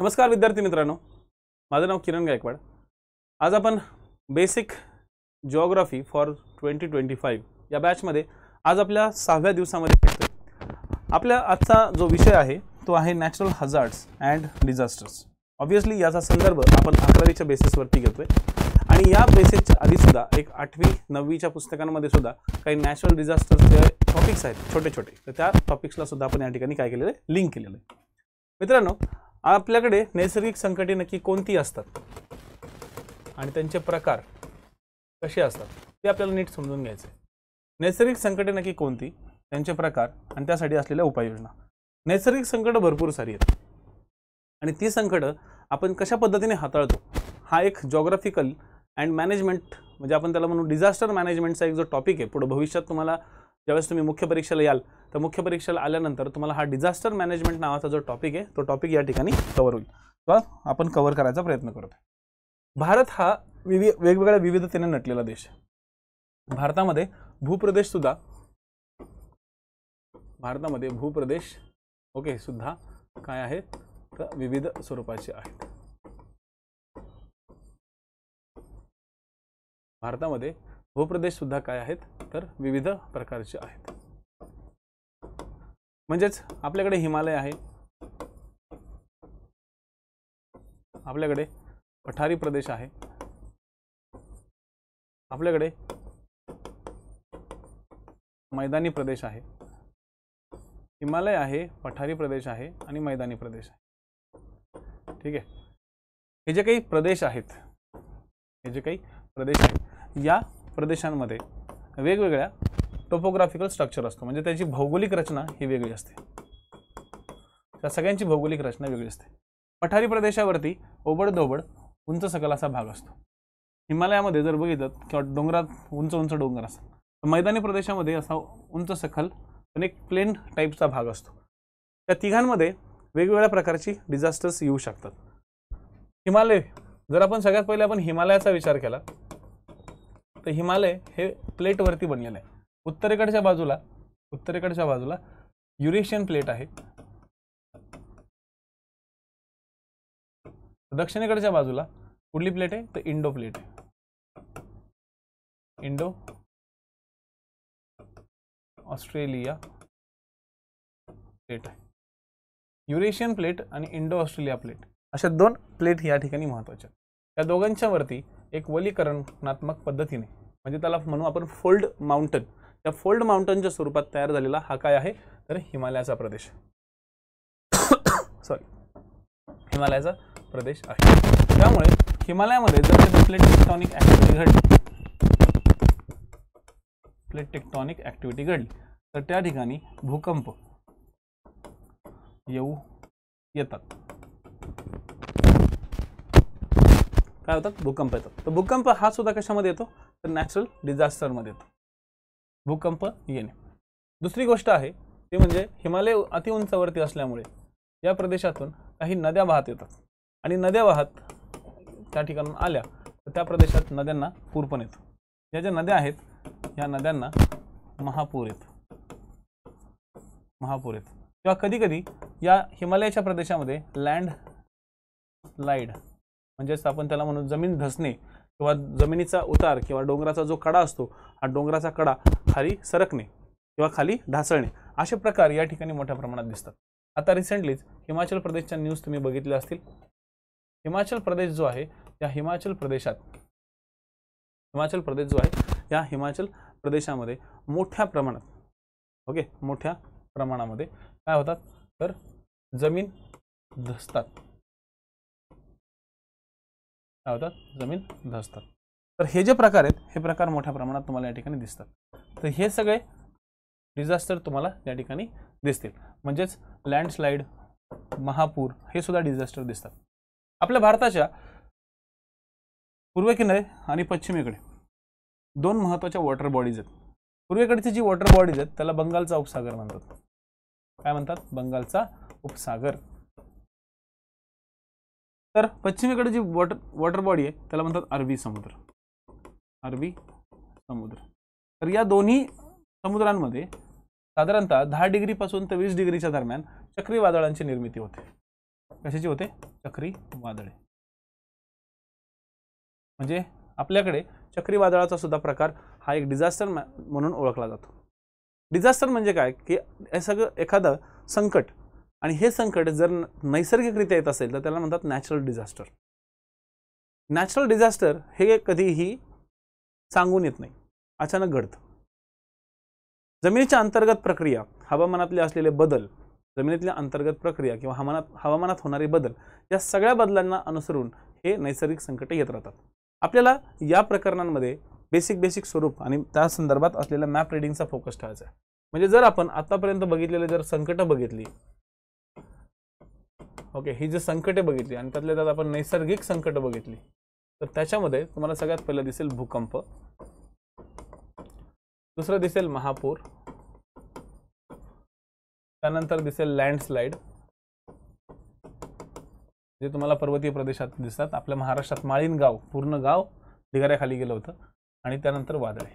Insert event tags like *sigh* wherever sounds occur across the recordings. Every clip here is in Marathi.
नमस्कार विद्यार्थी मित्रांनो माझं नाव किरण गायकवाड आज आपण basic geography for twenty twenty five या बॅचमध्ये आज आपल्या सहाव्या दिवसामध्ये भेटतो आपल्या आजचा जो विषय आहे तो आहे natural hazards and disasters obviously याचा संदर्भ आपण अकरावीच्या बेसिसवरती घेतो आहे आणि या बेसिसच्या आधीसुद्धा एक आठवी नववीच्या पुस्तकांमध्ये सुद्धा काही नॅचरल डिझास्टर्सचे टॉपिक्स आहेत छोटे छोटे तर त्या टॉपिक्सला सुद्धा आपण या ठिकाणी काय केलेलं आहे लिंक केलेलं आहे मित्रांनो आपल्याकडे नैसर्गिक संकटे नक्की कोणती असतात आणि त्यांचे प्रकार कसे असतात ते आपल्याला नीट समजून घ्यायचे नैसर्गिक संकटे नक्की कोणती त्यांचे प्रकार आणि त्यासाठी असलेल्या उपाययोजना नैसर्गिक संकटं भरपूर सारी आहेत आणि ती संकटं आपण कशा पद्धतीने हाताळतो हा एक जॉग्राफिकल अँड मॅनेजमेंट म्हणजे आपण त्याला म्हणू डिझास्टर मॅनेजमेंटचा एक जो टॉपिक आहे पुढं भविष्यात तुम्हाला ज्यावेळेस तुम्ही मुख्य परीक्षेला याल तर मुख्य परीक्षेला आल्यानंतर तुम्हाला हा डिझास्टर मॅनेजमेंट नावाचा जो टॉपिक आहे तो टॉपिक या ठिकाणी कवर होईल किंवा आपण कव्हर करायचा प्रयत्न करतो भारत हा विवि वेगवेगळ्या विविधतेने नटलेला देश आहे भारतामध्ये भूप्रदेश सुद्धा भारतामध्ये भूप्रदेश ओके सुद्धा काय आहेत तर विविध स्वरूपाचे आहेत भारतामध्ये सुद्धा काय आहेत तर विविध प्रकारचे आहेत म्हणजेच आपल्याकडे हिमालय आहे आपल्याकडे पठारी प्रदेश आहे आपल्याकडे मैदानी प्रदेश आहे हिमालय आहे पठारी प्रदेश आहे आणि मैदानी प्रदेश आहे ठीक आहे हे जे काही प्रदेश आहेत हे जे काही प्रदेश आहेत या प्रदेशांमध्ये वेगवेगळ्या टोपोग्राफिकल स्ट्रक्चर असतो म्हणजे त्याची भौगोलिक रचना ही वेगळी असते त्या सगळ्यांची भौगोलिक रचना वेगळी असते पठारी प्रदेशावरती ओबडधोबड उंच सकल असा भाग असतो हिमालयामध्ये जर बघितलं किंवा डोंगरात उंच उंच डोंगर असतात तर मैदानी प्रदेशामध्ये असा उंच सखल पण एक प्लेन टाईपचा भाग असतो त्या तिघांमध्ये वेगवेगळ्या प्रकारची डिझास्टर्स येऊ शकतात हिमालय जर आपण सगळ्यात पहिले आपण हिमालयाचा विचार केला तर हिमालय हे प्लेटवरती बनलेलं आहे उत्तरेकडच्या बाजूला उत्तरेकडच्या बाजूला युरेशियन प्लेट आहे दक्षिणेकडच्या बाजूला कुठली प्लेट आहे तर Indo plate Indo Australia plate आहे युरेशियन प्लेट आणि इंडो ऑस्ट्रेलिया प्लेट अशा दोन प्लेट या ठिकाणी महत्वाच्या या दोघांच्या वरती एक वलीकरणात्मक पद्धतीने म्हणजे त्याला म्हणू आपण फोल्ड माउंटन त्या फोल्ड माउंटनच्या स्वरूपात तयार झालेला हा काय आहे तर हिमालयाचा प्रदेश सॉरी *coughs* हिमालयाचा प्रदेश आहे त्यामुळे हिमालयामध्ये जर ते प्लेट टेक्टॉनिक ॲक्टिव्हिटी घडली प्लेट टेक्टॉनिक ॲक्टिव्हिटी घडली तर त्या ठिकाणी भूकंप येऊ येतात काय होतात भूकंप येतात तर भूकंप हा सुद्धा कशामध्ये येतो तर नॅचरल डिझास्टरमध्ये येतो भूकंप येणे दुसरी गोष्ट आहे ती म्हणजे हिमालय अतिउंचावरती असल्यामुळे या प्रदेशातून काही नद्या वाहत येतात आणि नद्या वाहत त्या ठिकाणून आल्या तर त्या प्रदेशात नद्यांना पूर पण येतो या ज्या नद्या आहेत या नद्यांना महापूर येतो महापूर येतो किंवा कधीकधी या हिमालयाच्या प्रदेशामध्ये लँड स्लाईड म्हणजेच आपण त्याला म्हणू जमीन धसणे किंवा जमिनीचा उतार किंवा डोंगराचा जो कडा असतो हा डोंगराचा कडा खाली सरकणे किंवा खाली ढासळणे असे प्रकार या ठिकाणी मोठ्या प्रमाणात दिसतात आता रिसेंटलीच हिमाचल प्रदेशच्या न्यूज तुम्ही बघितल्या असतील हिमाचल प्रदेश जो आहे या हिमाचल प्रदेशात हिमाचल प्रदेश जो आहे या हिमाचल प्रदेशामध्ये मोठ्या प्रमाणात ओके मोठ्या प्रमाणामध्ये काय होतात तर जमीन धसतात काय होतात जमीन धसतात तर हे जे प्रकार आहेत हे प्रकार मोठ्या प्रमाणात तुम्हाला या ठिकाणी दिसतात तर हे सगळे डिझास्टर तुम्हाला या ठिकाणी दिसतील म्हणजेच लँडस्लाईड महापूर हे सुद्धा डिझास्टर दिसतात आपल्या भारताच्या पूर्वेकिनारे आणि पश्चिमेकडे दोन महत्त्वाच्या वॉटर बॉडीज आहेत पूर्वेकडची जी वॉटर बॉडीज आहेत त्याला बंगालचा उपसागर म्हणतात काय म्हणतात बंगालचा उपसागर तर पश्चिमेकडे जी वॉटर वॉटर बॉडी आहे त्याला म्हणतात अरबी समुद्र अरबी समुद्र तर या दोन्ही समुद्रांमध्ये साधारणतः दहा डिग्रीपासून ते वीस डिग्रीच्या दरम्यान चक्रीवादळांची निर्मिती होते कशाची होते चक्रीवादळे म्हणजे आपल्याकडे चक्रीवादळाचा सुद्धा प्रकार हा एक डिझास्टर म्हणून ओळखला जातो डिझास्टर म्हणजे काय की हे सगळं एखादं संकट आणि हे संकट जर नैसर्गिकरित्या येत असेल तर त्याला म्हणतात नॅचरल डिझास्टर नॅचरल डिझास्टर हे कधीही सांगून येत नाही अचानक घडतं जमिनीच्या अंतर्गत प्रक्रिया हवामानातले असलेले बदल जमिनीतल्या अंतर्गत प्रक्रिया किंवा हवामानात हवामानात होणारे बदल या सगळ्या बदलांना अनुसरून हे नैसर्गिक संकट येत राहतात आपल्याला या प्रकरणांमध्ये बेसिक बेसिक स्वरूप आणि त्या संदर्भात असलेल्या मॅप रिडिंगचा फोकस ठेवायचा आहे म्हणजे जर आपण आतापर्यंत बघितलेले जर संकटं बघितली ओके ही जी संकटे बघितली आणि त्यातल्या त्यात आपण नैसर्गिक संकटं बघितली तर त्याच्यामध्ये तुम्हाला सगळ्यात पहिलं दिसेल भूकंप दुसरं दिसेल महापूर त्यानंतर दिसेल लँडस्लाईड जे तुम्हाला पर्वतीय प्रदेशात दिसतात आपल्या महाराष्ट्रात माळीन गाव पूर्ण गाव ढिगाऱ्याखाली गेलं होतं आणि त्यानंतर वादळे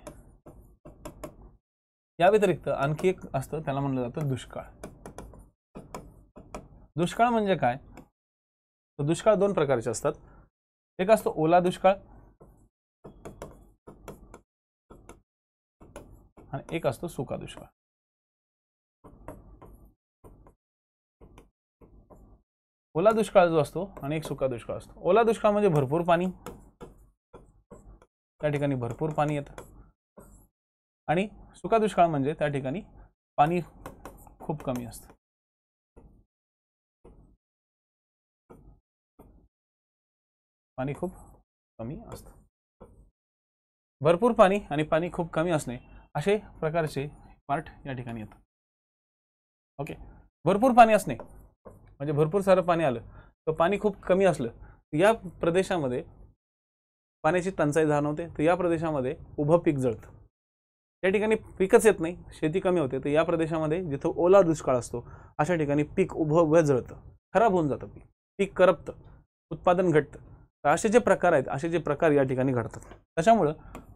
या व्यतिरिक्त आणखी एक असतं त्याला म्हणलं जातं दुष्काळ दुष्काळ म्हणजे काय दुष्काळ दोन प्रकारचे असतात एक असतो ओला दुष्काळ आणि एक असतो सुका दुष्काळ ओला दुष्काळ जो असतो आणि एक सुका दुष्काळ असतो ओला दुष्काळ म्हणजे भरपूर पाणी त्या ठिकाणी भरपूर पाणी येतं आणि सुका दुष्काळ म्हणजे त्या ठिकाणी पाणी खूप कमी असतं पाणी खूप कमी असतं भरपूर पाणी आणि पाणी खूप कमी असणे असे प्रकारचे पार्ट या ठिकाणी येतात ओके भरपूर पाणी असणे म्हणजे भरपूर सारं पाणी आलं तर पाणी खूप कमी असलं या प्रदेशामध्ये पाण्याची टंचाई जाणवते तर या प्रदेशामध्ये उभं पीक जळतं या ठिकाणी पीकच येत नाही शेती कमी होते तर या प्रदेशामध्ये जिथं ओला दुष्काळ असतो अशा ठिकाणी पीक उभं उभं जळतं खराब होऊन जातं पीक पीक करपतं उत्पादन घटतं तर असे जे प्रकार आहेत असे जे प्रकार या ठिकाणी घडतात त्याच्यामुळं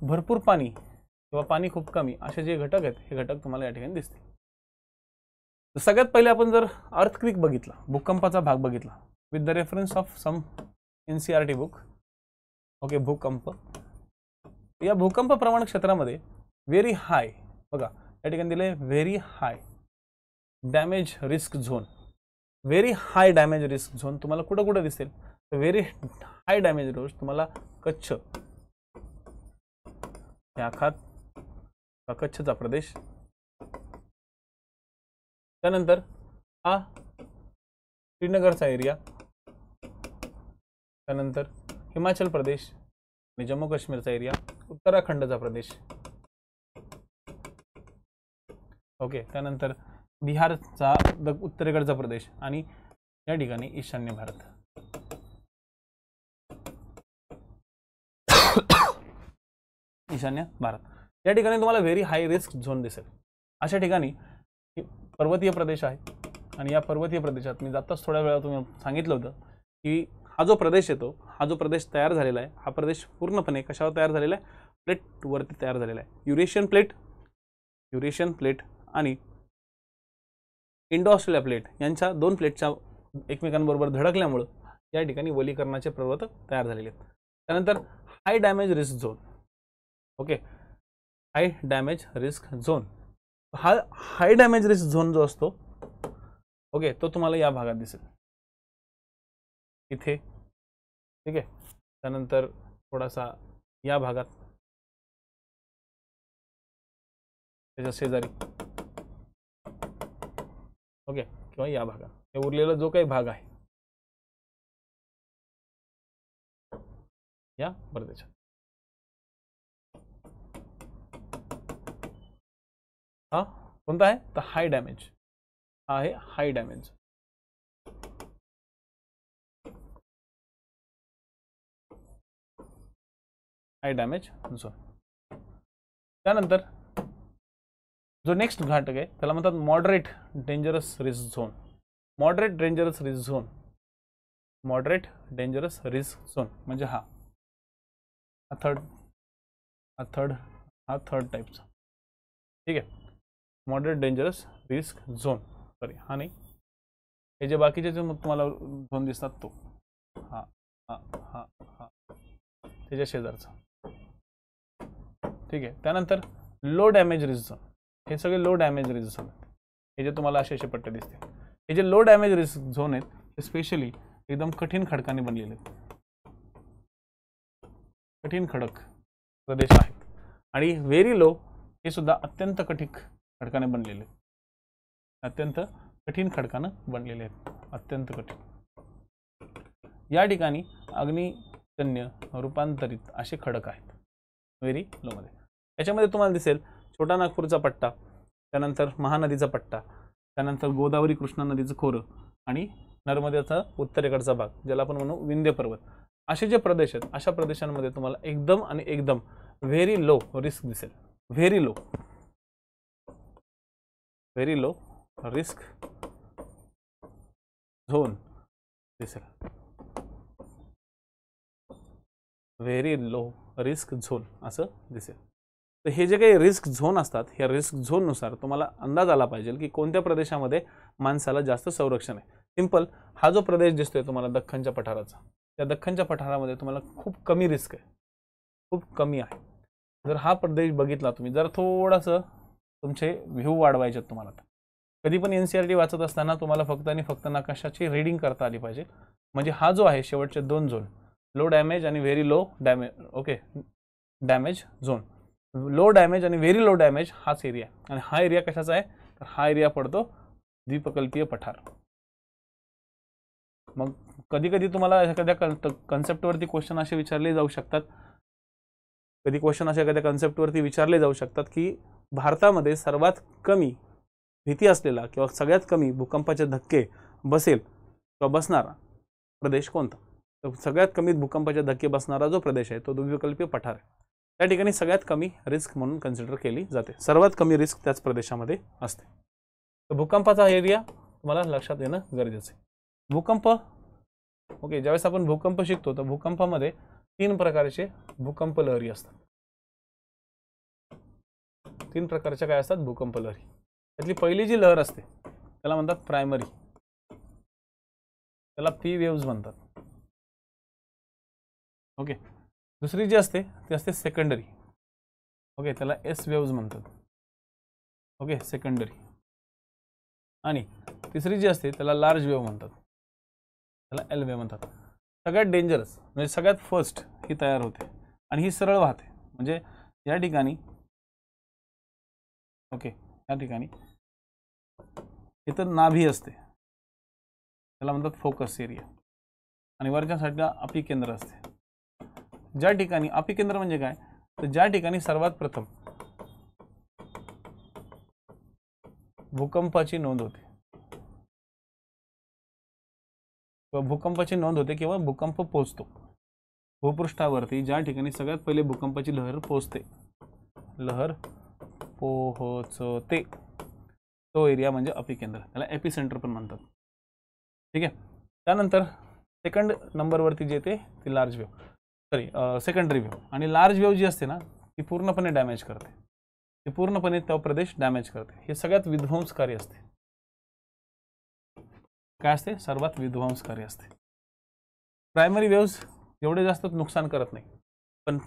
भरपूर पाणी किंवा पाणी खूप कमी असे जे घटक आहेत हे घटक तुम्हाला या ठिकाणी दिसतील सगळ्यात पहिले आपण जर अर्थक्विक बघितला भूकंपाचा भाग बघितला with the reference of some N C R T book okay भूकंप या भूकंप प्रमाण क्षेत्रामध्ये व्हेरी हाय बघा या ठिकाणी दिले very high damage risk zone very high damage risk zone तुम्हाला कुठं कुठं दिसेल व्हेरी हाय डॅमेज रोज तुम्हाला कच्छ आखात कच्छचा प्रदेश त्यानंतर हा श्रीनगरचा एरिया त्यानंतर हिमाचल प्रदेश आणि जम्मू काश्मीरचा एरिया उत्तराखंडचा प्रदेश ओके त्यानंतर बिहारचा उत्तरेकडचा प्रदेश आणि या ठिकाणी ईशान्य भारत ईशान्य भारत या ठिकाणी तुम्हाला व्हेरी हाय रिस्क झोन दिसेल अशा ठिकाणी पर्वतीय प्रदेश आहे आणि या पर्वतीय प्रदेशात मी जाताच थोड्या वेळा तुम्ही सांगितलं होतं की हा जो प्रदेश येतो हा जो प्रदेश तयार झालेला आहे हा प्रदेश पूर्णपणे कशावर तयार झालेला आहे प्लेटवरती तयार झालेला आहे युरेशियन प्लेट युरेशियन प्लेट आणि इंडो ऑस्ट्रेलिया प्लेट यांच्या दोन प्लेटच्या एकमेकांबरोबर धडकल्यामुळं या ठिकाणी वलीकरणाचे पर्वत तयार झालेले आहेत त्यानंतर high damage risk zone okay high damage risk zone हा हाय डॅमेज रिस्क झोन जो असतो ओके तो तुम्हाला या भागात दिसेल इथे ठीक आहे त्यानंतर थोडासा या भागात त्याच्या शेजारी ओके किंवा या भागात हे उरलेला जो काही भाग आहे या परदेशात हा कोणता आहे तर हाय डॅमेज हा है high damage high damage zone त्यानंतर जो नेक्स्ट घाटक आहे त्याला म्हणतात moderate dangerous risk zone moderate dangerous risk zone moderate dangerous risk zone म्हणजे हा हा थर्ड हा थर्ड हा थर्ड टाईपचा ठीक आहे moderate dangerous risk zone sorry हा नाही हे जे बाकीचे जे तुम्हाला झोन दिसतात तो हा हा हा हा त्याच्या शेजारचा ठीक आहे त्यानंतर लो डॅमेज रिस्क झोन हे सगळे लो डॅमेज रिस्क झोन हे जे तुम्हाला असे असे पट्टे दिसतील हे जे लो डॅमेज रिस्क झोन आहेत ते स्पेशली एकदम कठीण खडकाने बनलेले आहेत कठीण खडक प्रदेश आहेत आणि व्हेरी लो हे सुद्धा अत्यंत कठीण खडकाने बनलेले अत्यंत कठीण खडकानं बनलेले आहेत अत्यंत कठीण या ठिकाणी अग्निजन्य रूपांतरित असे खडक आहेत लो लोमध्ये याच्यामध्ये तुम्हाला दिसेल छोटा नागपूरचा पट्टा त्यानंतर महानदीचा पट्टा त्यानंतर गोदावरी कृष्णा नदीचं खोरं आणि नर्मदेचा उत्तरेकडचा भाग ज्याला आपण म्हणू विंध्य पर्वत असे जे प्रदेश आहेत अशा प्रदेशांमध्ये तुम्हाला एकदम आणि एकदम व्हेरी लो रिस्क दिसेल very low very low risk zone दिसेल व्हेरी लो रिस्क झोन असं दिसेल तर हे जे काही रिस्क झोन असतात ह्या रिस्क झोननुसार तुम्हाला अंदाज आला पाहिजे की कोणत्या प्रदेशामध्ये माणसाला जास्त संरक्षण आहे सिम्पल हा जो प्रदेश दिसतोय तुम्हाला दख्खनच्या पठाराचा त्या दख्खनच्या पठारामध्ये तुम्हाला खूप कमी रिस्क आहे खूप कमी आहे जर हा प्रदेश बघितला तुम्ही जर थोडासा तुमचे व्ह्यू वाढवायचे तुम्हाला कधी पण एन सी आर टी वाचत असताना तुम्हाला फक्त आणि फक्त नकाशाची रिडिंग करता आली पाहिजे म्हणजे हा जो आहे शेवटचे दोन झोन लो डॅमेज आणि very low damage okay damage zone low damage आणि व्हेरी लो डॅमेज हाच एरिया आणि हा एरिया कशाचा आहे तर हा एरिया पडतो द्विपकल्पीय पठार मग कधी कधी तुम्हाला एखाद्या कन्सेप्टवरती क्वेश्चन असे विचारले जाऊ शकतात कधी क्वेश्चन असे एखाद्या कन्सेप्टवरती विचारले जाऊ शकतात की भारतामध्ये सर्वात कमी भीती असलेला किंवा सगळ्यात कमी भूकंपाचे धक्के बसेल किंवा बसणारा प्रदेश कोणता तर सगळ्यात कमी भूकंपाचे धक्के बसणारा जो प्रदेश आहे तो द्विविकल्पीय पठार आहे त्या ठिकाणी सगळ्यात कमी रिस्क म्हणून कन्सिडर केली जाते सर्वात कमी रिस्क त्याच प्रदेशामध्ये असते तर भूकंपाचा एरिया तुम्हाला लक्षात येणं गरजेचं आहे भूकंप ओके ज्यावेळेस आपण भूकंप शिकतो तर भूकंपामध्ये तीन प्रकारचे भूकंप लहरी असतात तीन प्रकारच्या काय असतात भूकंप लहरी त्यातली पहिली जी लहर असते त्याला म्हणतात प्रायमरी त्याला पी वेव्ज म्हणतात ओके दुसरी जी असते ती असते सेकंडरी ओके त्याला एस वेव्ज म्हणतात ओके सेकंडरी आणि तिसरी जी असते त्याला लार्ज वेव्ह म्हणतात त्याला एल वेव्ह म्हणतात सगळ्यात डेंजरस म्हणजे सगळ्यात फर्स्ट ही तयार होते आणि ही सरळ वाहते म्हणजे या ठिकाणी ओके या ठिकाणी इथं नाभी असते त्याला म्हणतात फोकस एरिया आणि वरच्या साईडला अपिकेंद्र असते ज्या ठिकाणी अपिकेंद्र म्हणजे काय तर ज्या ठिकाणी सर्वात प्रथम भूकंपाची नोंद होते भूकंपाची नोंद होते किंवा भूकंप पोचतो भूपृष्ठावरती ज्या ठिकाणी सगळ्यात पहिले भूकंपाची लहर पोचते लहर पोहोचते तो एरिया म्हणजे अपिकेंद्र त्याला एपी सेंटर पण म्हणतात ठीक आहे त्यानंतर सेकंड नंबरवरती जे येते ती large wave sorry secondary wave आणि लार्ज वेव्ह जी असते ना ती पूर्णपणे डॅमेज करते ती पूर्णपणे तो प्रदेश डॅमेज करते हे सगळ्यात विध्वंसकारी असते काय असते सर्वात विध्वंसकारी असते प्रायमरी वेव्ज एवढे जास्त नुकसान करत नाही पण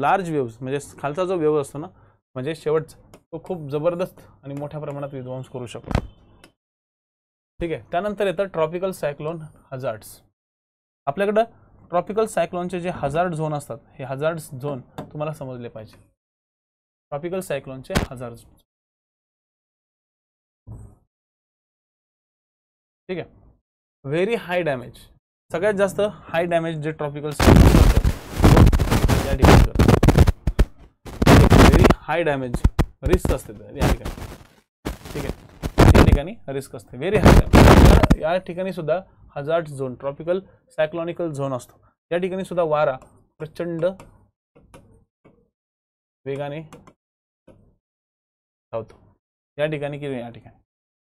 लार्ज वेव्ज म्हणजे खालचा जो वेव असतो ना म्हणजे शेवटचा तो खूप जबरदस्त आणि मोठ्या प्रमाणात विध्वंस करू शकतो ठीक आहे त्यानंतर येतं ट्रॉपिकल सायक्लोन हजार्ड्स आपल्याकडं ट्रॉपिकल सायक्लोनचे जे हजार्ड झोन असतात हे हजार्ड झोन तुम्हाला समजले पाहिजे ट्रॉपिकल सायक्लोनचे हजार्ड झोन ठीक आहे व्हेरी हाय डॅमेज सगळ्यात जास्त हाय डॅमेज जे tropical cyclone very high damage risk असते या ठिकाणी ठीक आहे या ठिकाणी रिस्क असते व्हेरी हाय या ठिकाणी सुद्धा हजार झोन ट्रॉपिकल सायक्लॉनिकल झोन असतो या ठिकाणी सुद्धा वारा प्रचंड वेगाने धावतो या ठिकाणी किंवा या ठिकाणी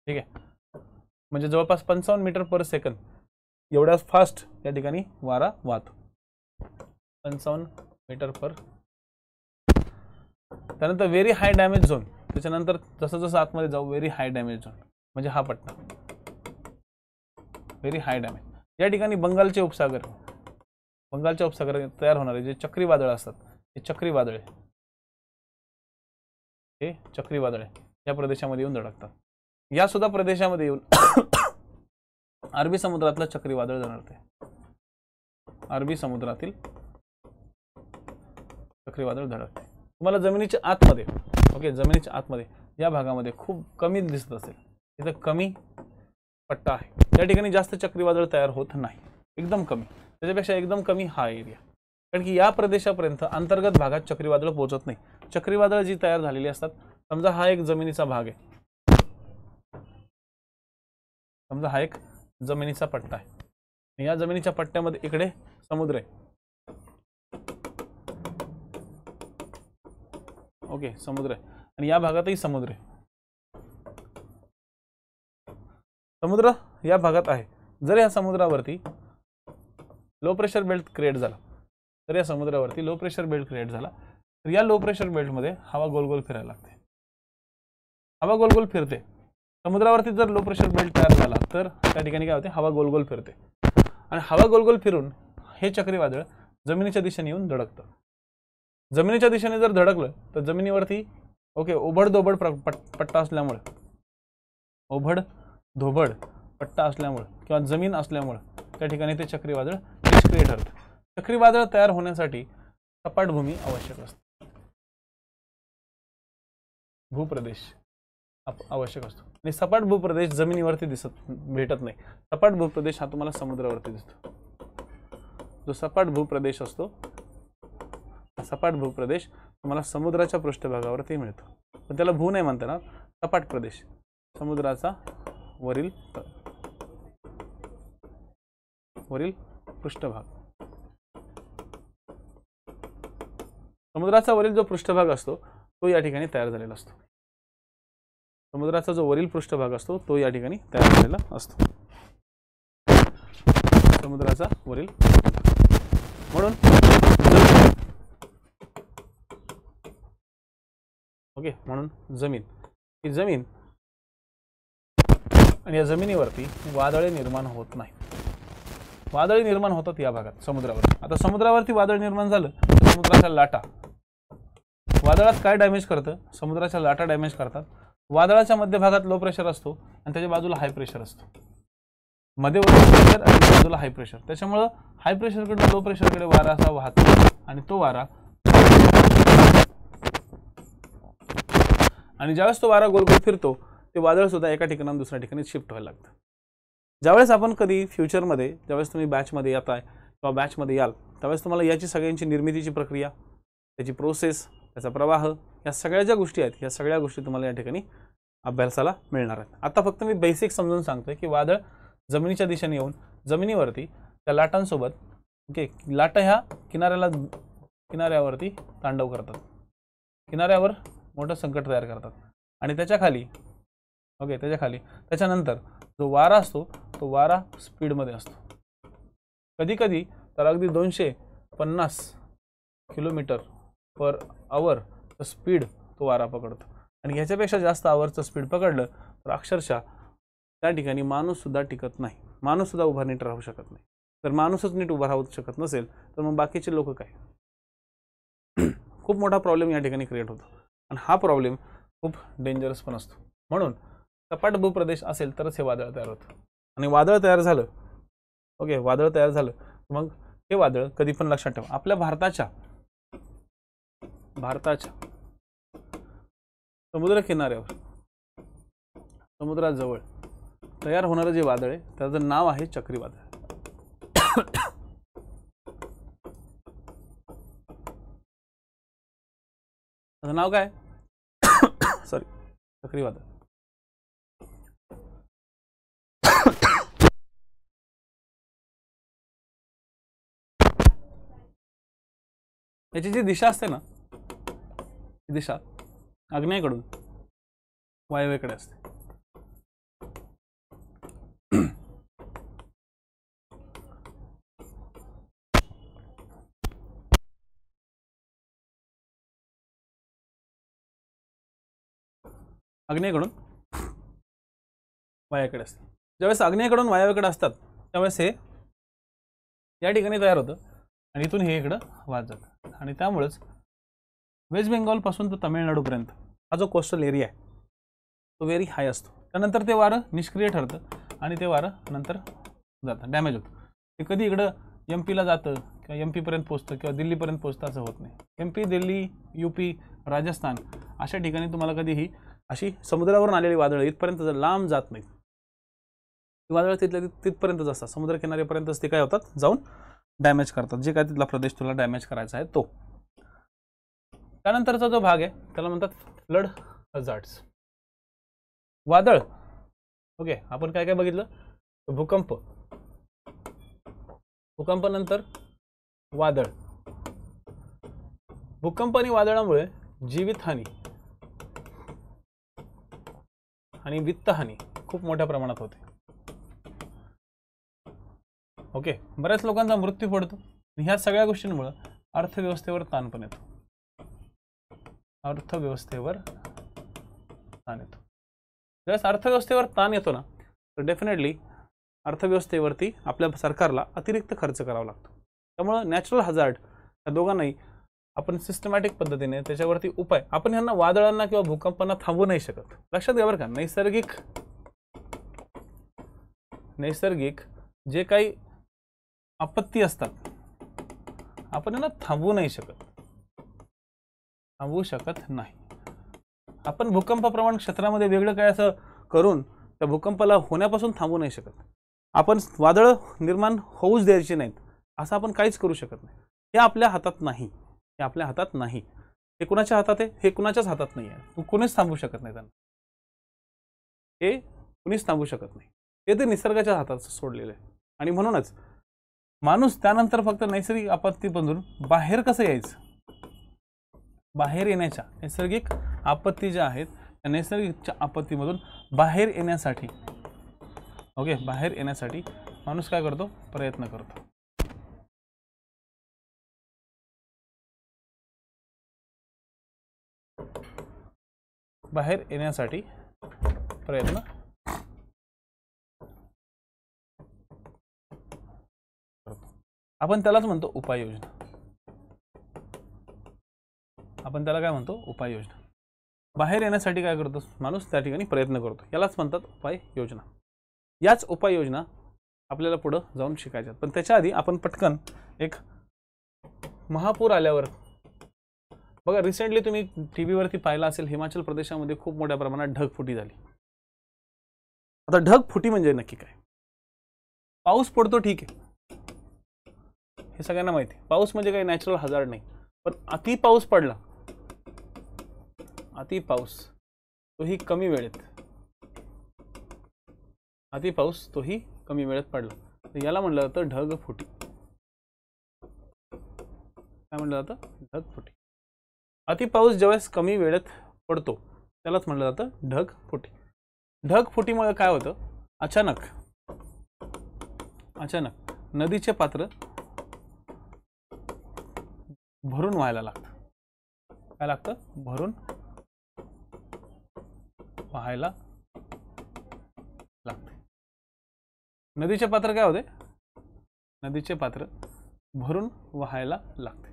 ठीक आहे म्हणजे जवळपास पंचावन्न मीटर पर सेकंद एवढ्या फास्ट या ठिकाणी वारा वाहतो पंचावन्न मीटर पर त्यानंतर व्हेरी हाय डॅमेज झोन त्याच्यानंतर जसं जसं आतमध्ये जाऊ व्हेरी हाय डॅमेज झोन म्हणजे हा पट्टा व्हेरी हाय डॅमेज या ठिकाणी बंगालचे उपसागर बंगालच्या उपसागर तयार होणारे जे चक्रीवादळ असतात हे चक्रीवादळे हे चक्रीवादळे या प्रदेशामध्ये येऊन धडकतात या सुद्धा प्रदेशामध्ये येऊन *coughs* अरबी समुद्रातलं चक्रीवादळ जाणार ते अरबी समुद्रातील चक्रीवादळ धडकते तुम्हाला जमिनीच्या आतमध्ये ओके जमिनीच्या आतमध्ये या भागामध्ये खूप कमी दिसत असेल तिथं कमी पट्टा आहे त्या ठिकाणी जास्त चक्रीवादळ तयार होत नाही एकदम कमी त्याच्यापेक्षा एकदम कमी हा एरिया कारण की या प्रदेशापर्यंत अंतर्गत भागात चक्रीवादळ पोहोचत नाही चक्रीवादळ जी तयार झालेली असतात समजा हा एक जमिनीचा भाग आहे समजा हा एक जमिनीचा पट्टा आहे या जमिनीच्या पट्ट्यामध्ये इकडे समुद्र आहे ओके समुद्र आहे आणि या भागातही समुद्र आहे समुद्र या भागात आहे जर या समुद्रावरती लो प्रेशर बेल्ट क्रिएट झाला तर या समुद्रावरती लो प्रेशर बेल्ट क्रिएट झाला तर या लो प्रेशर बेल्टमध्ये हवा गोल गोल फिरायला लागते हवा गोल गोल फिरते समुद्रावरती जर लो प्रेशर बेल्ट तयार झाला तर त्या ठिकाणी काय होते हवा गोल गोल फिरते आणि हवा गोल गोल फिरून हे चक्रीवादळ जमिनीच्या दिशेने येऊन धडकतं जमिनीच्या दिशेने जर धडकलं तर जमिनीवरती ओके ओबड पट्टा असल्यामुळे ओबड धोबड पट्टा असल्यामुळे किंवा जमीन असल्यामुळे त्या ठिकाणी ते चक्रीवादळ निष्क्रिय ठरतं चक्रीवादळ तयार होण्यासाठी सपाट भूमी आवश्यक असते भूप्रदेश आवश्यक असतो आणि सपाट भूप्रदेश जमिनीवरती दिसत भेटत नाही सपाट भूप्रदेश हा तुम्हाला समुद्रावरती दिसतो जो सपाट भूप्रदेश असतो सपाट भूप्रदेश तुम्हाला समुद्राच्या पृष्ठभागावरती मिळतो पण त्याला भू नाही म्हणताना सपाट प्रदेश समुद्राचा वरील वरील पृष्ठभाग समुद्राचा वरील जो पृष्ठभाग असतो तो या ठिकाणी तयार झालेला असतो समुद्राचा जो वरील पृष्ठभाग असतो तो या ठिकाणी तयार झालेला असतो समुद्राचा वरील म्हणून ओके म्हणून जमीन ही जमीन आणि या जमिनीवरती वादळे निर्माण होत नाही वादळे निर्माण होतात या भागात समुद्रावर आता समुद्रावरती वादळ निर्माण झालं समुद्राच्या लाटा वादळात काय डॅमेज करतं समुद्राच्या लाटा डॅमेज करतात वादळाच्या मध्य भागात लो प्रेशर असतो आणि त्याच्या बाजूला हाय प्रेशर असतो मध्ये प्रेशर आणि बाजूला हाय प्रेशर त्याच्यामुळं हाय प्रेशरकडून लो प्रेशरकडे वारा असा वाहतो आणि तो वारा आणि ज्यावेळेस तो वारा गोल फिरतो ते वादळ सुद्धा एका ठिकाणाहून दुसऱ्या ठिकाणी शिफ्ट व्हायला लागतं ज्यावेळेस आपण कधी फ्युचरमध्ये ज्यावेळेस तुम्ही बॅचमध्ये येत आहे किंवा बॅचमध्ये याल त्यावेळेस तुम्हाला याची सगळ्यांची निर्मितीची प्रक्रिया त्याची प्रोसेस त्याचा प्रवाह या सगळ्या ज्या गोष्टी आहेत या सगळ्या गोष्टी तुम्हाला या ठिकाणी अभ्यासाला मिळणार आहेत आता फक्त मी बेसिक समजून सांगतो की वादळ जमिनीच्या दिशेने येऊन जमिनीवरती त्या लाटांसोबत ओके लाटं ह्या किनाऱ्याला किनाऱ्यावरती तांडव करतात किनाऱ्यावर मोठं संकट तयार करतात आणि त्याच्याखाली ओके त्याच्याखाली त्याच्यानंतर जो वारा असतो तो वारा स्पीडमध्ये असतो कधी कधी तर अगदी दोनशे पन्नास किलोमीटर पर आवर स्पीड तो वारा पकडतो आणि ह्याच्यापेक्षा जास्त आवरचं स्पीड पकडलं तर अक्षरशः त्या ठिकाणी माणूससुद्धा टिकत नाही माणूससुद्धा उभा नीट राहू शकत नाही तर माणूसच नीट उभा राहू शकत नसेल तर मग बाकीचे लोक काय खूप मोठा प्रॉब्लेम या ठिकाणी क्रिएट होतो आणि हा प्रॉब्लेम खूप डेंजरस पण असतो म्हणून सपाट भूप्रदेश असेल तरच हे वादळ तयार होतं आणि वादळ तयार झालं ओके वादळ तयार झालं मग हे वादळ कधी पण लक्षात ठेवा आपल्या भारताच्या भारताच्या समुद्र किनाऱ्यावर समुद्राजवळ तयार होणारं जे वादळ आहे त्याचं नाव आहे चक्रीवादळ ಅದನೌಕಾಯ್ ಸಾರಿ ಸಕರಿವಾದಾ ಯಾಚೀ ದಿಶಾ ಆಸ್ತೇ ನಾ ದಿಶಾ ಅಗನೇ ಕಡು ವೈವೇ ಕಡಾಸ್ತೆ अग्नेकडून वायाकडे असते ज्यावेळेस अग्नेकडून वायाकडे असतात त्यावेळेस हे या ठिकाणी तयार होतं आणि इथून हे इकडं वाद जातं आणि त्यामुळेच वेस्ट बेंगॉलपासून तो तामिळनाडूपर्यंत हा जो कोस्टल एरिया आहे तो व्हेरी हाय असतो त्यानंतर ते वारं निष्क्रिय ठरतं आणि ते वारं नंतर जातं डॅमेज होतं ते कधी इकडं एम पीला जातं किंवा एम पीपर्यंत पोचतं किंवा दिल्लीपर्यंत पोचतं असं होत नाही M P Delhi U P Rajasthan अशा ठिकाणी तुम्हाला कधीही अशी समुद्रावरून आलेली वादळं इथपर्यंत लांब जात नाहीत ती वादळं तिथल्या तिथपर्यंतच असतात समुद्रकिनारीपर्यंत ते काय होतात जाऊन डॅमेज करतात जे काय तिथला प्रदेश तुला डॅमेज करायचा आहे तो त्यानंतरचा जो भाग आहे त्याला म्हणतात फ्लड हजार्ड्स वादळ ओके आपण काय काय बघितलं भूकंप भूकंपानंतर वादळ भूकंप आणि वादळामुळे जीवितहानी आणि वित्तहानी खूप मोठ्या प्रमाणात होते ओके बऱ्याच लोकांचा मृत्यू पडतो ह्या सगळ्या गोष्टींमुळं अर्थव्यवस्थेवर ताण पण येतो अर्थव्यवस्थेवर ताण येतो ज्यावेळेस अर्थव्यवस्थेवर ताण येतो ना तर डेफिनेटली अर्थव्यवस्थेवरती आपल्या सरकारला अतिरिक्त खर्च करावा लागतो त्यामुळं नॅचरल हजार्ड या दोघांनाही आपण सिस्टमॅटिक पद्धतीने त्याच्यावरती उपाय आपण ह्यांना वादळांना किंवा भूकंपांना थांबवू नाही शकत लक्षात घ्या बरं का नैसर्गिक नैसर्गिक जे काही आपत्ती असतात आपण यांना थांबवू नाही शकत थांबवू शकत नाही आपण भूकंपाप्रमाण क्षेत्रामध्ये वेगळं काय असं करून त्या भूकंपाला होण्यापासून थांबवू नाही शकत आपण वादळं निर्माण होऊच द्यायची नाहीत असं आपण काहीच करू शकत नाही हे आपल्या हातात नाही हे आपल्या हातात नाही हे कुणाच्या हातात आहे हे कुणाच्याच हातात नाही आहे कोणीच थांबू शकत नाही त्यांना हे कुणीच थांबू शकत नाही हे ते निसर्गाच्या हातात सोडलेलं आहे आणि म्हणूनच माणूस त्यानंतर फक्त नैसर्गिक आपत्ती आपत्तीमधून बाहेर कसं यायचं बाहेर येण्याच्या नैसर्गिक आपत्ती ज्या आहेत त्या नैसर्गिकच्या आपत्तीमधून बाहेर येण्यासाठी ओके बाहेर येण्यासाठी माणूस काय करतो प्रयत्न करतो बाहेर येण्यासाठी प्रयत्न आपण त्यालाच म्हणतो उपाययोजना आपण त्याला काय म्हणतो उपाययोजना बाहेर येण्यासाठी काय करतो माणूस त्या ठिकाणी प्रयत्न करतो यालाच म्हणतात उपाययोजना याच उपाययोजना आपल्याला पुढं जाऊन शिकायच्या पण त्याच्या आधी आपण पटकन एक महापूर आल्यावर बघा रिसेंटली तुम्ही टी व्हीवरती पाहिला असेल हिमाचल प्रदेशामध्ये खूप मोठ्या प्रमाणात ढगफुटी झाली आता ढगफुटी म्हणजे नक्की काय पाऊस पडतो ठीक आहे हे सगळ्यांना माहिती पाऊस म्हणजे काही नॅचरल हजार नाही पण अति पाऊस पडला अति पाऊस तोही कमी वेळेत अति पाऊस तोही कमी वेळेत पडला तर याला म्हटलं जातं ढगफुटी काय म्हणलं जातं ढगफुटी अतिपाऊस ज्यावेळेस कमी वेळेत पडतो त्यालाच म्हटलं जातं ढगफुटी फुटीमुळे काय होतं अचानक अचानक नदीचे पात्र भरून व्हायला लागतं काय लागतं भरून व्हायला लागते नदीचे पात्र काय होते नदीचे पात्र भरून व्हायला लागते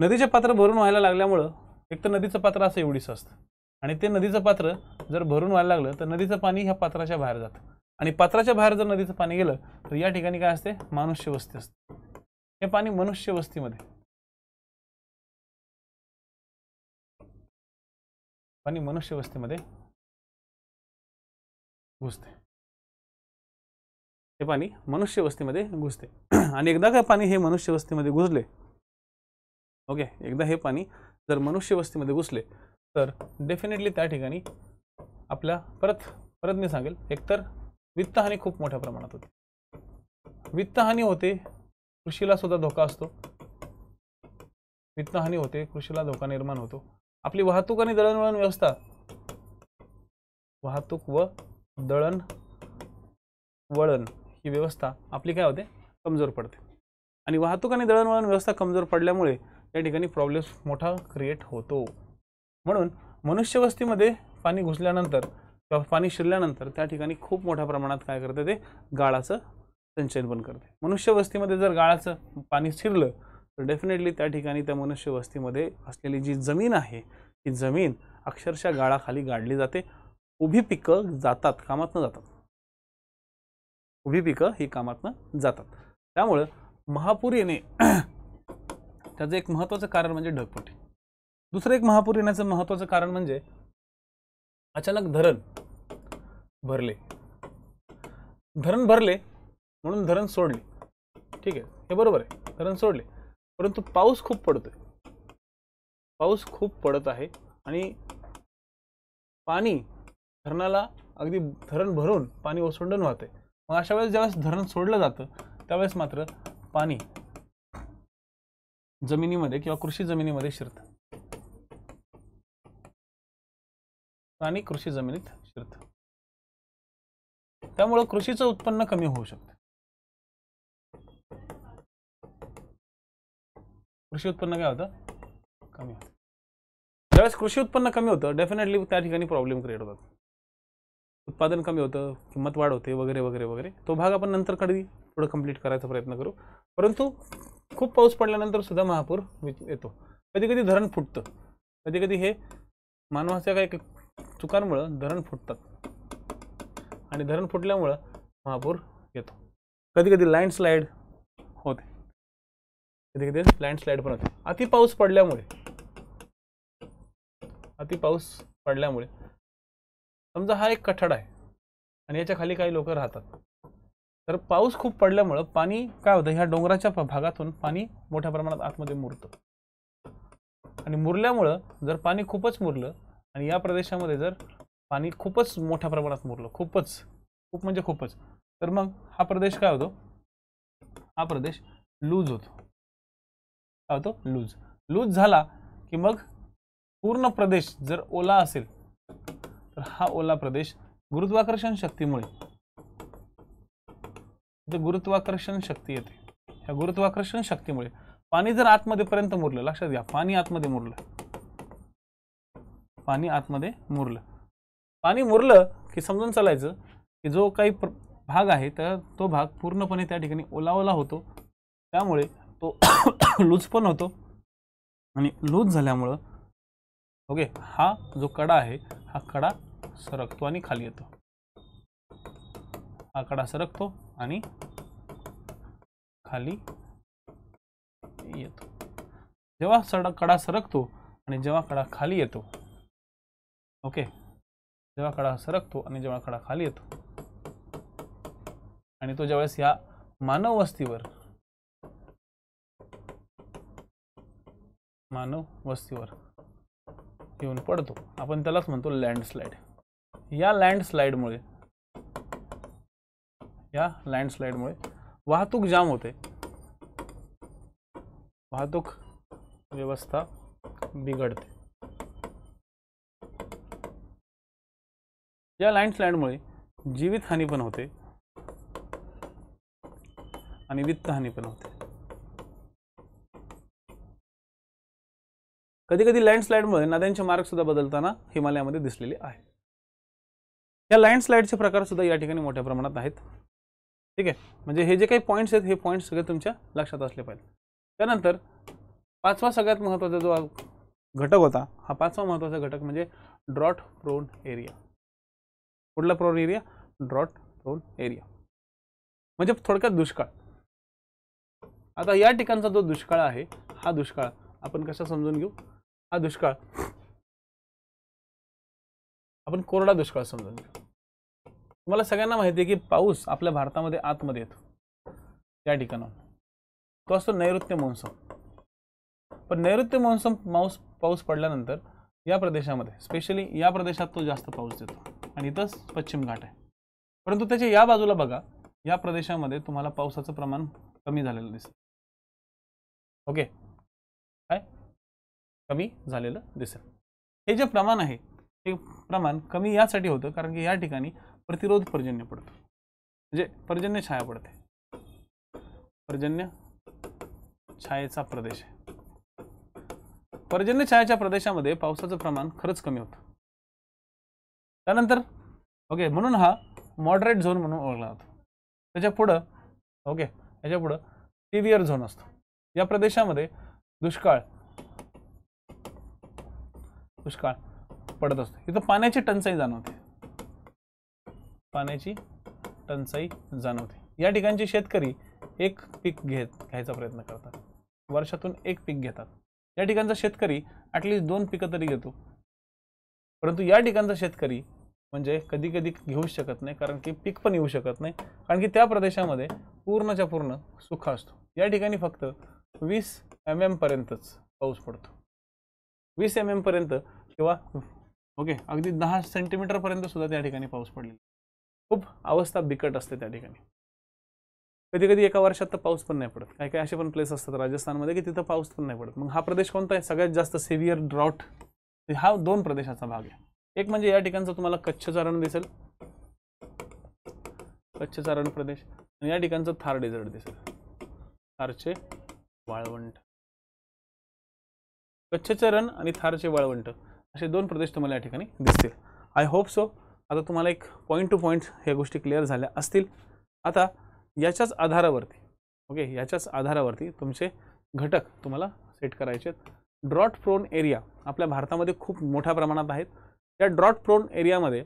नदीचे पात्र भरून व्हायला लागल्यामुळं एक तर नदीचं पात्र असं एवढीच असतं आणि ते नदीचं पात्र जर भरून व्हायला लागलं तर नदीचं पाणी ह्या पात्राच्या बाहेर जातं आणि पात्राच्या बाहेर जर नदीचं पाणी गेलं तर या ठिकाणी काय असते मानुष्य वस्ती असते हे पाणी मनुष्य वस्तीमध्ये पाणी मनुष्य वस्तीमध्ये घुसते हे पाणी मनुष्य वस्तीमध्ये घुसते *clears throat* आणि एकदा का पाणी हे मनुष्य वस्तीमध्ये घुसले ओके एकदा हे पाणी जर मनुष्यवस्तीमध्ये घुसले तर डेफिनेटली त्या ठिकाणी आपल्या परत परत मी सांगेल एकतर वित्तहानी खूप मोठ्या प्रमाणात होते वित्तहानी होते कृषीला सुद्धा धोका असतो वित्तहानी होते कृषीला धोका निर्माण होतो आपली वाहतूक आणि दळणवळण व्यवस्था वाहतूक व दळण वळण ही व्यवस्था आपली काय होते कमजोर पडते आणि वाहतूक आणि दळणवळण व्यवस्था कमजोर पडल्यामुळे त्या ठिकाणी प्रॉब्लेम्स मोठा क्रिएट होतो म्हणून मनुष्यवस्तीमध्ये पाणी घुसल्यानंतर किंवा पाणी शिरल्यानंतर त्या ठिकाणी खूप मोठ्या प्रमाणात काय करते ते गाळाचं संचयन पण करते मनुष्यवस्तीमध्ये जर गाळाचं पाणी शिरलं तर डेफिनेटली त्या ठिकाणी त्या मनुष्यवस्तीमध्ये असलेली जी जमीन आहे ती जमीन अक्षरशः गाळाखाली गाडली जाते उभी पिकं जातात न जातात उभी पिकं ही कामातनं जातात त्यामुळं महापुरीने त्याचं एक महत्त्वाचं कारण म्हणजे ढगफुटी दुसरं एक महापूर येण्याचं महत्त्वाचं कारण म्हणजे अचानक धरण भरले धरण भरले म्हणून धरण सोडले ठीक आहे हे बरोबर आहे धरण सोडले परंतु पाऊस खूप पडतोय पाऊस खूप पडत आहे आणि पाणी धरणाला अगदी धरण भरून पाणी ओसंडून वाहते मग अशा वेळेस ज्यावेळेस धरण सोडलं जातं त्यावेळेस मात्र पाणी जमिनीमध्ये किंवा कृषी जमिनीमध्ये शिरत आणि कृषी जमिनीत शिरत त्यामुळं कृषीचं उत्पन्न कमी होऊ शकतं कृषी उत्पन्न काय होतं कमी होतं ज्यावेळेस कृषी उत्पन्न कमी होतं डेफिनेटली त्या ठिकाणी प्रॉब्लेम क्रिएट होतात उत्पादन कमी होतं किंमत वाढ होते वगैरे वगैरे वगैरे तो भाग आपण नंतर कडवी पुढं कंप्लीट करायचा प्रयत्न करू परंतु खूप पाऊस पडल्यानंतर सुद्धा महापूर येतो कधी कधी धरण फुटतं कधी कधी हे मानवाच्या काही चुकांमुळं धरण फुटतात आणि धरण फुटल्यामुळं महापूर येतो कधी कधी लँडस्लाईड होते कधी कधी लँडस्लाईड पण होते अति पाऊस पडल्यामुळे अति पाऊस पडल्यामुळे समजा हा एक कठडा आहे आणि याच्या खाली काही लोक राहतात तर पाऊस खूप पडल्यामुळं पाणी काय होतं ह्या डोंगराच्या भागातून पाणी मोठ्या प्रमाणात आतमध्ये मुरतं आणि मुरल्यामुळं जर पाणी खूपच मुरलं आणि या प्रदेशामध्ये जर पाणी खूपच मोठ्या प्रमाणात मुरलं खूपच खूप म्हणजे खूपच तर मग हा प्रदेश काय होतो हा प्रदेश लूज होतो काय होतो लूज लूज झाला की मग पूर्ण प्रदेश जर ओला असेल तर हा ओला प्रदेश गुरुत्वाकर्षण शक्तीमुळे गुरुत्वाकर्षण शक्ती येते ह्या गुरुत्वाकर्षण शक्तीमुळे पाणी जर आतमध्येपर्यंत मुरलं लक्षात घ्या पाणी आतमध्ये मुरलं पाणी आतमध्ये मुरलं पाणी मुरलं की समजून चालायचं की जो काही भाग आहे तर तो भाग पूर्णपणे त्या ठिकाणी ओलावला होतो त्यामुळे तो *coughs* लूज पण होतो आणि लूज झाल्यामुळं ओके हा जो कडा आहे हा कडा सरकतो आणि खाली येतो हा कडा सरकतो आणि खाली येतो जेव्हा सडक कडा सरकतो आणि जेव्हा कडा खाली येतो ओके जेव्हा कडा सरकतो आणि जेव्हा कडा खाली येतो आणि तो ज्यावेळेस या मानव वस्तीवर मानव वस्तीवर येऊन पडतो आपण त्यालाच म्हणतो लँडस्लाईड या लँडस्लाईडमुळे या मुळे वाहतूक जाम होते वाहतूक व्यवस्था बिघडते या लँडस्लाईडमुळे जीवितहानी पण होते आणि वित्तहानी पण होते कधी कधी लँडस्लाईडमुळे नद्यांचे मार्ग सुद्धा बदलताना हिमालयामध्ये दिसलेले आहे या लँडस्लाईडचे प्रकार सुद्धा या ठिकाणी मोठ्या प्रमाणात आहेत ठीक आहे म्हणजे हे जे काही पॉईंट्स आहेत हे पॉईंट्स सगळे तुमच्या लक्षात असले पाहिजेत त्यानंतर पाचवा सगळ्यात महत्त्वाचा जो घटक होता हा पाचवा महत्त्वाचा घटक म्हणजे ड्रॉट प्रोन एरिया कुठला prone area drought prone area म्हणजे थोडक्यात दुष्काळ आता या ठिकाणचा जो दुष्काळ आहे हा दुष्काळ आपण कसा समजून घेऊ हा दुष्काळ आपण कोरडा दुष्काळ समजून घेऊ तुम्हाला सगळ्यांना माहिती आहे की पाऊस आपल्या भारतामध्ये आतमध्ये येतो त्या ठिकाणाहून तो असतो नैऋत्य मोन्सम पण नैऋत्य मोन्सूम माऊस पाऊस पडल्यानंतर या प्रदेशामध्ये स्पेशली या प्रदेशात तो जास्त पाऊस देतो आणि इथंच पश्चिम घाट आहे परंतु त्याच्या या बाजूला बघा या प्रदेशामध्ये तुम्हाला पावसाचं प्रमाण कमी झालेलं दिसत ओके काय कमी झालेलं दिसेल हे जे प्रमाण आहे ते प्रमाण कमी यासाठी होतं कारण की या ठिकाणी प्रतिरोध पर्जन्य पडतो म्हणजे पर्जन्य छाया पडते पर्जन्य छायेचा प्रदेश आहे पर्जन्य छायाच्या प्रदेशामध्ये पावसाचं प्रमाण खरंच कमी होतं त्यानंतर ओके म्हणून हा मॉडरेट झोन म्हणून ओळखला जातो त्याच्या पुढं ओके याच्या पुढं सिव्हिअर झोन असतो या प्रदेशामध्ये दुष्काळ दुष्काळ पडत असतो इथं पाण्याची टंचाई जाणवते पाण्याची टंचाई जाणवते या ठिकाणचे शेतकरी एक पीक घेत घ्यायचा प्रयत्न करतात वर्षातून एक पीक घेतात या ठिकाणचा शेतकरी ॲटलिस्ट दोन पिकं तरी घेतो परंतु या ठिकाणचा शेतकरी म्हणजे कधी कधी घेऊ शकत नाही कारण की पीक पण येऊ शकत नाही कारण की त्या प्रदेशामध्ये पूर्णच्या पूर्ण सुखा असतो या ठिकाणी फक्त वीस एम पर्यंतच पाऊस पडतो वीस एम पर्यंत किंवा ओके अगदी दहा सेंटीमीटरपर्यंत सुद्धा त्या ठिकाणी पाऊस पडलेला खूप अवस्था बिकट असते त्या ठिकाणी कधी कधी एका वर्षात तर पाऊस पण नाही पडत काही काही असे पण प्लेस असतात राजस्थानमध्ये की तिथं पाऊस पण नाही पडत मग हा प्रदेश कोणता आहे सगळ्यात जास्त सिव्हिअर ड्रॉट हा दोन प्रदेशाचा भाग आहे एक म्हणजे या ठिकाणचा तुम्हाला कच्छ चारण दिसेल कच्छ चारण प्रदेश आणि या ठिकाणचं थार डेझर्ट दिसेल थारचे वाळवंट कच्छचे रण आणि थारचे वाळवंट असे दोन प्रदेश तुम्हाला या ठिकाणी दिसतील आय होप सो आता तुम्हाला एक पॉईंट टू पॉईंट ह्या गोष्टी क्लिअर झाल्या असतील आता याच्याच आधारावरती ओके याच्याच आधारावरती तुमचे घटक तुम्हाला सेट करायचे आहेत ड्रॉट प्रोन एरिया आपल्या भारतामध्ये खूप मोठ्या प्रमाणात आहेत या ड्रॉट प्रोन एरियामध्ये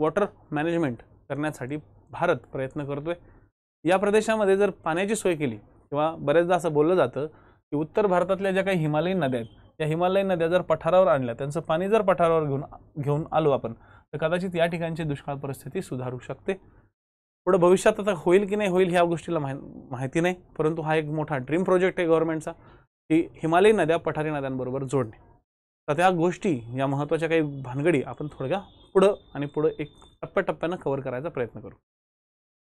वॉटर मॅनेजमेंट करण्यासाठी भारत प्रयत्न करतो आहे या प्रदेशामध्ये जर पाण्याची सोय केली किंवा बरेचदा असं बोललं जातं की उत्तर भारतातल्या ज्या काही हिमालयीन नद्या आहेत त्या हिमालयीन नद्या जर पठारावर आणल्या त्यांचं पाणी जर पठारावर घेऊन घेऊन आलो आपण तर कदाचित या ठिकाणची दुष्काळ परिस्थिती सुधारू शकते पुढं भविष्यात आता होईल की नाही होईल ह्या गोष्टीला माहि माहिती नाही परंतु हा एक मोठा ड्रीम प्रोजेक्ट आहे गव्हर्नमेंटचा की हिमालयी नद्या पठारी नद्यांबरोबर जोडणे तर त्या गोष्टी या महत्त्वाच्या काही भानगडी आपण थोडक्या पुढं आणि पुढं एक टप्प्याटप्प्यानं कव्हर करायचा प्रयत्न करू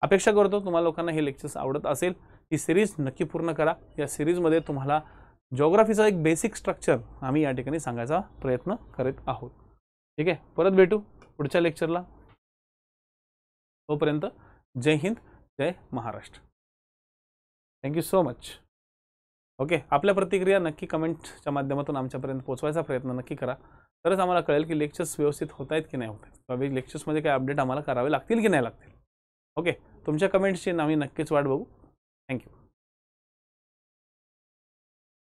अपेक्षा करतो तुम्हाला लोकांना हे लेक्चर्स आवडत असेल ही सिरीज नक्की पूर्ण करा या सिरीजमध्ये तुम्हाला जॉग्राफीचा एक बेसिक स्ट्रक्चर आम्ही या ठिकाणी सांगायचा प्रयत्न करीत आहोत ठीक आहे परत भेटू पुढच्या लेक्चरला तोपर्यंत जय हिंद जय Maharashtra thank you so much okay आपल्या प्रतिक्रिया नक्की कमेंटच्या माध्यमातून आमच्यापर्यंत पोचवायचा प्रयत्न नक्की करा तरच आम्हाला कळेल की लेक्चर्स व्यवस्थित होत आहेत की नाही होत आहेत किंवा लेक्चर्समध्ये काही अपडेट आम्हाला करावे लागतील की नाही लागतील ओके तुमच्या कमेंट्सची आम्ही नक्कीच वाट बघू थँक्यू